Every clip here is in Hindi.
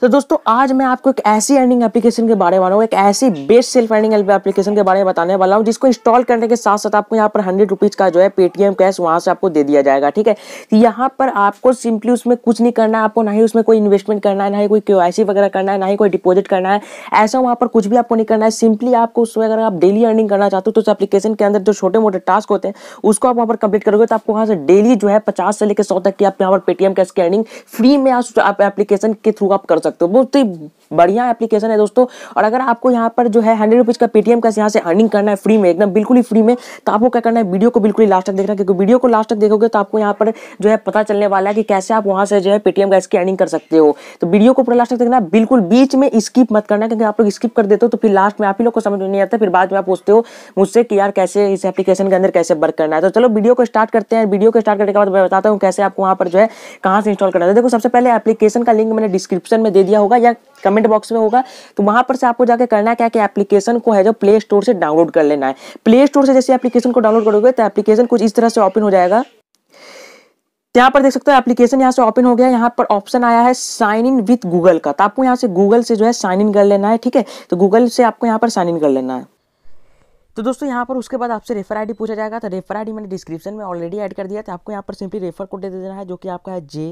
तो दोस्तों आज मैं आपको एक ऐसी अर्निंग एप्लीकेशन के बारे में एक ऐसी बेस्ट सेल्फ अर्निंग एप्लीकेशन के बारे में बताने वाला हूँ जिसको इंस्टॉल करने के साथ साथ आपको यहाँ पर हंड्रेड रुपीज़ का जो है पेटीएम कैश वहाँ से आपको दे दिया जाएगा ठीक है तो यहाँ पर आपको सिंपली उसमें कुछ नहीं करना है आपको ना ही उसमें कोई इन्वेस्टमेंट करना है ना ही कोई के वगैरह करना है ना ही कोई डिपोजिट करना है ऐसा वहाँ पर कुछ भी आपको नहीं करना है सिंपली आपको उसमें अगर आप डेली अर्निंग करना चाहते हो तो उस एप्लीकेशन के अंदर जो छोटे मोटे टास्क होते हैं उसको आप वहाँ पर कंप्लीट करोगे तो आपको वहाँ से डेली जो है पचास से लेकर सौ तक की आप यहाँ पर पेटीएम कैश की अर्निंग फ्री में आप एप्लीकेशन के थ्रू आप कर सकते सकते हो बहुत तो ही बढ़िया एप्लीकेशन है दोस्तों और अगर आपको यहाँ पर जो है हंड्रेड रुपीज़ का पेटीएम का यहाँ से अर्निंग करना है फ्री में एकदम बिल्कुल ही फ्री में तो आपको क्या करना है वीडियो को बिल्कुल ही लास्ट तक देखना क्योंकि वीडियो को लास्ट तक देखोगे तो आपको यहाँ पर जो है पता चलने वाला है कि कैसे आप वहाँ से जो है पेटीएम का इसकी अर्निंग कर सकते हो तो वीडियो को पूरा लास्ट तक देखना बिल्कुल बीच में स्किप मत करना क्योंकि आप लोग स्किप कर देते हो तो फिर लास्ट में आप ही लोग को समझ नहीं आता फिर बाद में आप पूछते हो मुझसे कि यार कैसे इस एप्लीकेशन के अंदर कैसे वर्क करना है तो चलो वीडियो को स्टार्ट करते हैं वीडियो को स्टार्ट करने के बाद मैं बताता हूँ कैसे आपको वहाँ पर जो है कहाँ से इंस्टॉल करना है तो देखो सबसे पहले एप्लीकेशन का लिंक मैंने डिस्क्रिप्शन में दे दिया होगा या कमेंट बॉक्स में होगा तो वहां पर से आपको जाकर करना क्या कि एप्लीकेशन को है जो प्ले स्टोर से डाउनलोड कर लेना है प्ले स्टोर से जैसे एप्लीकेशन को डाउनलोड करोगे तो एप्लीकेशन कुछ इस तरह से ओपन हो जाएगा यहाँ पर देख सकते हो एप्लीकेशन यहाँ से ओपन हो गया यहाँ पर ऑप्शन आया है साइन इन विथ गूगल का तो आपको यहाँ से गूगल से जो है साइन इन कर लेना है ठीक है तो गूगल से आपको यहाँ पर साइन इन कर लेना है तो दोस्तों यहाँ पर उसके बाद आपसे रेफर आईडी पूछा जाएगा तो रेफर आईडी मैंने डिस्क्रिप्शन में ऑलरेडी ऐड कर दिया था तो आपको यहाँ पर सिंपली रेफर कोड दे देना है जो कि आपका है जे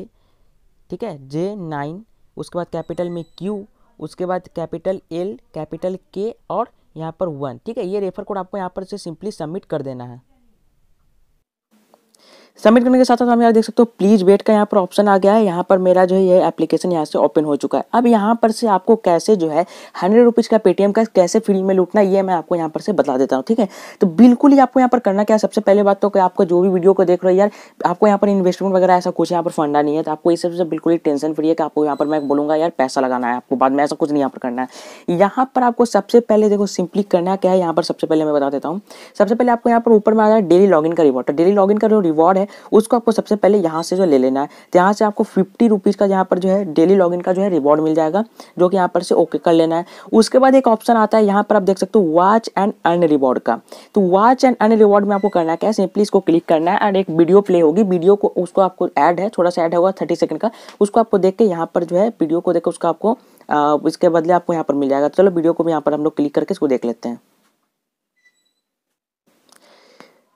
ठीक है जे नाइन उसके बाद कैपिटल में क्यू उसके बाद कैपिटल एल कैपिटल के और यहाँ पर वन ठीक है ये रेफर कोड आपको यहाँ पर से सिंपली सबमिट कर देना है सबमिट करने के साथ साथ हम यहाँ देख सकते हो प्लीज वेट का यहाँ पर ऑप्शन आ गया है यहाँ पर मेरा जो है ये एप्लीकेशन यहाँ से ओपन हो चुका है अब यहाँ पर से आपको कैसे जो है हंड्रेड रुपीज़ का पेटीएम का कैसे फ्री में लूटना ये मैं आपको यहाँ पर से बता देता हूँ ठीक है तो बिल्कुल ही आपको यहाँ पर करना क्या सबसे पहले बात तो कि आपको जो भी वीडियो को देख रहे हो यार आपको यहाँ पर इन्वेस्टमेंट वगैरह ऐसा कुछ यहाँ पर फंडा नहीं है तो आपको इस सबसे बिल्कुल ही टेंशन फ्री है कि आपको यहाँ पर मैं बोलूँगा यार पैसा लगाना है आपको बाद में ऐसा कुछ नहीं यहाँ पर करना है यहाँ पर आपको सबसे पहले देखो सिंपली करना क्या है यहाँ पर सबसे पहले मैं बता देता हूँ सबसे पहले आपको यहाँ पर ऊपर में आ रहा है डेली लॉगिन का रिवॉर्ड डेली लॉग का जो रिवॉर्ड है है उसको आपको सबसे पहले यहाँ से जो ले लेना है तो यहाँ से आपको फिफ्टी रुपीज़ का यहाँ पर जो है डेली लॉगिन का जो है रिवॉर्ड मिल जाएगा जो कि यहाँ पर से ओके कर लेना है उसके बाद एक ऑप्शन आता है यहाँ पर आप देख सकते हो वॉच एंड अन रिवॉर्ड का तो वॉच एंड अन रिवॉर्ड में आपको करना क्या है सिंपली इसको क्लिक करना है एंड एक वीडियो प्ले होगी वीडियो को उसको आपको ऐड है थोड़ा सा ऐड होगा थर्टी सेकंड का उसको आपको देख के यहाँ पर जो है वीडियो को देख उसका आपको इसके बदले आपको यहाँ पर मिल जाएगा तो चलो वीडियो को भी यहाँ पर हम लोग क्लिक करके इसको देख लेते हैं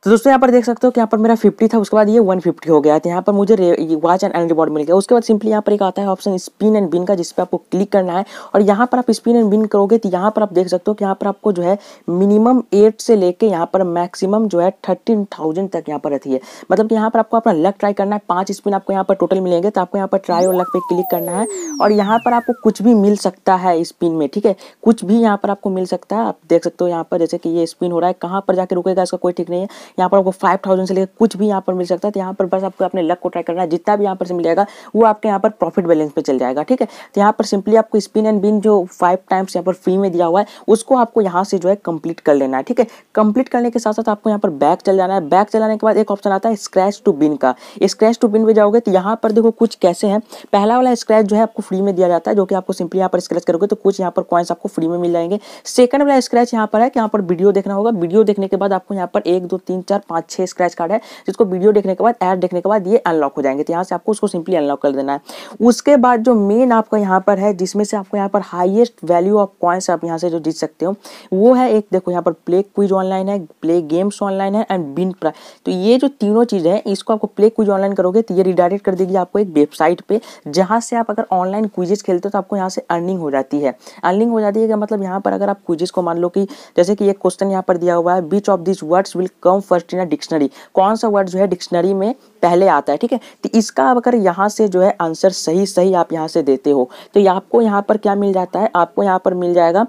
तो दोस्तों यहाँ पर देख सकते हो कि यहाँ पर मेरा 50 था उसके बाद ये 150 हो गया था यहाँ पर मुझे वॉच एंड एंड रिवॉर्ड मिल गया उसके बाद सिंपली यहाँ पर एक आता है ऑप्शन स्पिन एंड बिन का जिस पर आपको क्लिक करना है और यहाँ पर आप स्पिन एंड बिन करोगे तो यहाँ पर आप देख सकते हो कि यहाँ पर आपको जो है मिनिमम एट से लेके यहाँ पर मैक्सिमम जो है थर्टीन थाउजेंड तक यहाँ पर रहती है मतलब कि यहाँ पर आपको अपना लक ट्राई करना है पाँच स्पिन आपको यहाँ पर टोटल मिलेंगे तो आपको यहाँ पर ट्राई और लक पे क्लिक करना है और यहाँ पर आपको कुछ भी मिल सकता है स्पिन में ठीक है कुछ भी यहाँ पर आपको मिल सकता है आप देख सकते हो यहाँ पर जैसे कि ये स्पिन हो रहा है कहाँ पर जाकर रुकेगा इसका कोई ठीक नहीं है यहाँ पर आपको फाइव थाउजेंड से लेकर कुछ भी यहाँ पर मिल सकता है तो यहाँ पर बस आपको अपने लक को ट्राई करना है जितना भी यहाँ पर से मिलेगा वो आपके यहाँ पर प्रॉफिट बैलेंस पे चल जाएगा ठीक है तो यहाँ पर सिंपली आपको स्पिन एंड बिन जो फाइव टाइम्स यहाँ पर फ्री में दिया हुआ है उसको आपको यहाँ से जो है कंप्लीट कर लेना है ठीक है कंप्लीट करने के साथ साथ आपको यहाँ पर बैक चल जाना है बैक चलाने के बाद एक ऑप्शन आता है स्क्रैच टू बिन का स्क्रैच टू बिन में जाओगे तो यहाँ पर देखो कुछ कैसे हैं पहला वाला स्क्रैच जो है आपको फ्री में दिया जाता है जो कि आपको सिंपली यहाँ पर स्क्रैच करोगे तो कुछ यहाँ पर कॉइन्स आपको फ्री में मिल जाएंगे सेकंड वाला स्क्रैच यहाँ पर है कि यहाँ पर वीडियो देखना होगा वीडियो देखने के बाद आपको यहाँ पर एक दो तीन तीन चार पाँच छः स्क्रैच कार्ड है जिसको वीडियो देखने के बाद ऐड देखने के बाद ये अनलॉक हो जाएंगे तो यहाँ से आपको उसको सिंपली अनलॉक कर देना है उसके बाद जो मेन आपका यहाँ पर है जिसमें से आपको यहाँ पर हाइएस्ट वैल्यू ऑफ कॉइन्स आप यहाँ से जो जीत सकते हो वो है एक देखो यहाँ पर प्ले क्विज ऑनलाइन है प्ले गेम्स ऑनलाइन है एंड बिन प्राइज तो ये जो तीनों चीज़ें हैं इसको आपको प्ले क्विज ऑनलाइन करोगे तो ये रिडायरेक्ट कर देगी आपको एक वेबसाइट पर जहाँ से आप अगर ऑनलाइन क्विजेस खेलते हो तो आपको यहाँ से अर्निंग हो जाती है अर्निंग हो जाती है मतलब यहाँ पर अगर आप क्विजेस को मान लो कि जैसे कि एक क्वेश्चन यहाँ पर दिया हुआ है which of this words will come first in a dictionary कौन सा वर्ड जो है डिक्शनरी में पहले आता है ठीक है तो इसका अगर यहाँ से जो है आंसर सही सही आप यहाँ से देते हो तो आपको यहाँ पर क्या मिल जाता है आपको यहाँ पर मिल जाएगा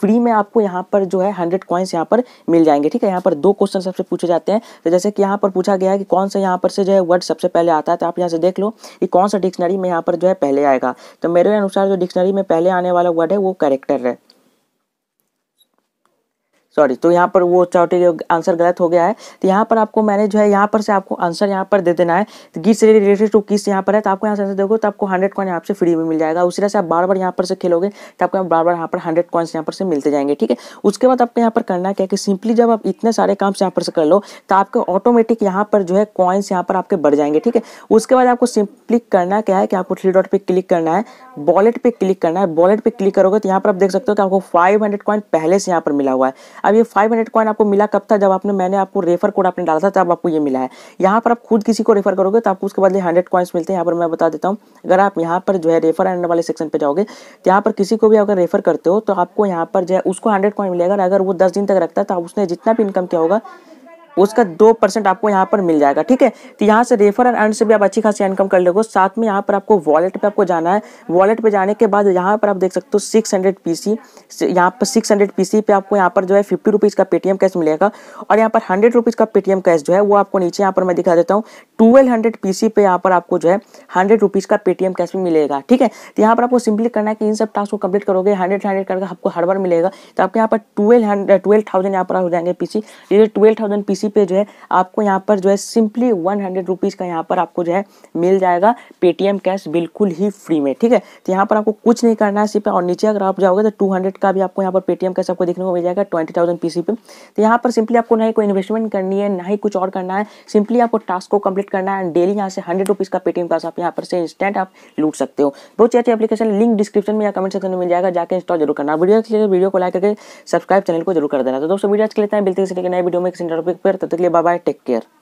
फ्री में आपको यहाँ पर जो है हंड्रेड कॉइन्स यहाँ पर मिल जाएंगे ठीक है यहाँ पर दो क्वेश्चन सबसे पूछे जाते हैं तो जैसे कि यहाँ पर पूछा गया है कि कौन सा यहाँ पर से जो है वर्ड सबसे पहले आता है तो आप यहाँ से देख लो कि कौन सा डिक्शनरी में यहाँ पर जो है पहले आएगा तो मेरे अनुसार जो डिक्शनरी में पहले आने वाला वर्ड है वो करेक्टर है सॉरी तो यहाँ पर वो चौटी आंसर गलत हो गया है तो यहाँ पर आपको मैंने जो है यहाँ पर से आपको आंसर यहाँ पर दे देना है तो गीत से रिलेटेड टू किस यहाँ पर है तो आपको यहाँ से आंसर तो आपको हंड्रेड कॉइन यहाँ से फ्री में मिल जाएगा उसी तरह से आप बार बार यहाँ पर से खेलोगे तो आपको बार बार यहाँ पर हंड्रेड कॉइन्स यहाँ पर से मिलते जाएंगे ठीक है उसके बाद आपको यहाँ पर करना क्या कि सिंपली जब आप इतने सारे काम यहाँ पर से कर लो तो आपके ऑटोमेटिक यहाँ पर जो है कॉइन्स यहाँ पर आपके बढ़ जाएंगे ठीक है उसके बाद आपको सिंपली करना क्या है कि आपको थ्री डॉट पे क्लिक करना है वॉलेट पे क्लिक करना है वॉलेट पे क्लिक करोगे तो यहाँ पर आप देख सकते हो कि आपको फाइव हंड्रेड कॉइन पहले से यहाँ पर मिला हुआ है अब ये फाइव हंड्रेड कॉइन आपको मिला कब था जब आपने मैंने आपको रेफर कोड आपने डाला था तब आपको ये मिला है यहाँ पर आप खुद किसी को रेफर करोगे तो आपको उसके बाद हंड्रेड कॉइन्स मिलते हैं यहाँ पर मैं बता देता हूँ अगर आप यहाँ पर जो है रेफर एंड वाले सेक्शन पर जाओगे तो यहाँ पर किसी को भी अगर रेफर करते हो तो आपको यहाँ पर जो है उसको हंड्रेड कॉइन मिलेगा अगर वो दस दिन तक रखता है तो उसने जितना भी इनकम किया होगा उसका दो परसेंट आपको यहाँ पर मिल जाएगा ठीक है तो यहाँ से रेफर एंड से भी आप अच्छी खासी इनकम कर लोगे साथ में यहाँ पर आपको वॉलेट पे आपको जाना है वॉलेट पे जाने के बाद यहाँ पर आप देख सकते हो सिक्स हंड्रेड पी सी यहाँ पर सिक्स हंड्रेड पी सी पे आपको यहाँ पर जो है फिफ्टी रुपीज़ का पेटीएम कैश मिलेगा और यहाँ पर हंड्रेड रुपीज़ का पेटीएम कैश जो है वो आपको नीचे यहाँ पर मैं दिखा देता हूँ ट्वेल्व हंड्रेड पीसी पे यहाँ पर आपको जो है हंड्रेड रुपीज़ का पेटीएम कैश भी मिलेगा ठीक है तो यहाँ पर आपको सिंपली करना है कि इन सब टास्क को कंप्लीट करोगे हंड्रेड हंड्रेड करके आपको हर बार मिलेगा तो आपके यहाँ पर ट्वेल्व हंड्रेड ट्वेल्व थाउजेंड यहाँ पर हो जाएंगे पीसी ये ट्वेल्व थाउजेंड पीसी पे जो है आपको यहाँ पर जो है सिंपली वन हंड्रेड रुपीज़ का यहाँ पर आपको जो है मिल जाएगा पेटीएम कैश बिल्कुल ही फ्री में ठीक है तो यहाँ पर आपको कुछ नहीं करना है सिर्फ और नीचे अगर आप जाओगे तो टू हंड्रेड का भी आपको यहाँ पर पेटीएम कैश आपको देखने को मिल जाएगा ट्वेंटी थाउजेंड पीसी पे तो यहाँ पर सिंपली आपको ना ही कोई इन्वेस्टमेंट करनी है ना ही कुछ और करना है सिंपली आपको टास्क को कंप्लीट विजिट करना है एंड डेली यहाँ से हंड्रेड रुपीज़ का पेटीएम पास आप यहाँ पर से इंस्टेंट आप लूट सकते हो बहुत ही अच्छी एप्लीकेशन लिंक डिस्क्रिप्शन में या कमेंट सेक्शन में मिल जाएगा जाकर इंस्टॉल जरूर करना वीडियो के लिए वीडियो को लाइक करके सब्सक्राइब चैनल को जरूर कर देना तो दोस्तों वीडियो अच्छे लेते तो हैं बिल्कुल नए वीडियो में किसी टॉपिक पर तब तक के लिए बाय टेक केयर